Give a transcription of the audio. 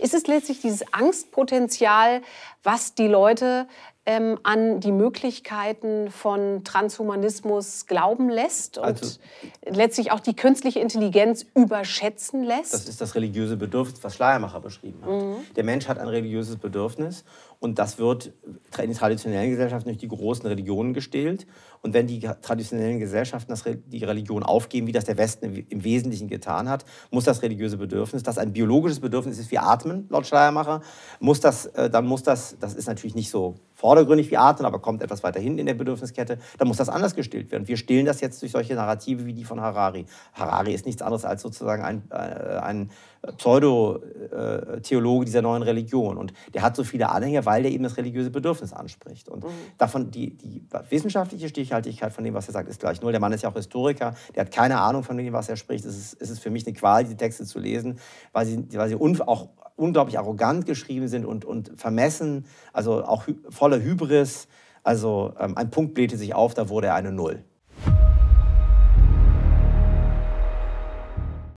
Ist es letztlich dieses Angstpotenzial, was die Leute ähm, an die Möglichkeiten von Transhumanismus glauben lässt und also, letztlich auch die künstliche Intelligenz überschätzen lässt. Das ist das religiöse Bedürfnis, was Schleiermacher beschrieben hat. Mhm. Der Mensch hat ein religiöses Bedürfnis und das wird in den traditionellen Gesellschaften durch die großen Religionen gestählt. Und wenn die traditionellen Gesellschaften das, die Religion aufgeben, wie das der Westen im Wesentlichen getan hat, muss das religiöse Bedürfnis, das ein biologisches Bedürfnis ist wie Atmen, laut Schleiermacher, muss das, äh, dann muss das, das ist natürlich nicht so vordergründig wie Athen, aber kommt etwas weiter hinten in der Bedürfniskette, dann muss das anders gestillt werden. Wir stillen das jetzt durch solche Narrative wie die von Harari. Harari ist nichts anderes als sozusagen ein, äh, ein Pseudo-Theologe äh, dieser neuen Religion. Und der hat so viele Anhänger, weil der eben das religiöse Bedürfnis anspricht. Und mhm. davon die, die wissenschaftliche Stichhaltigkeit von dem, was er sagt, ist gleich null. Der Mann ist ja auch Historiker, der hat keine Ahnung von dem, was er spricht. Es ist, es ist für mich eine Qual, diese Texte zu lesen, weil sie, weil sie auch unglaublich arrogant geschrieben sind und, und vermessen, also auch voller Hybris. Also ähm, ein Punkt blähte sich auf, da wurde er eine Null.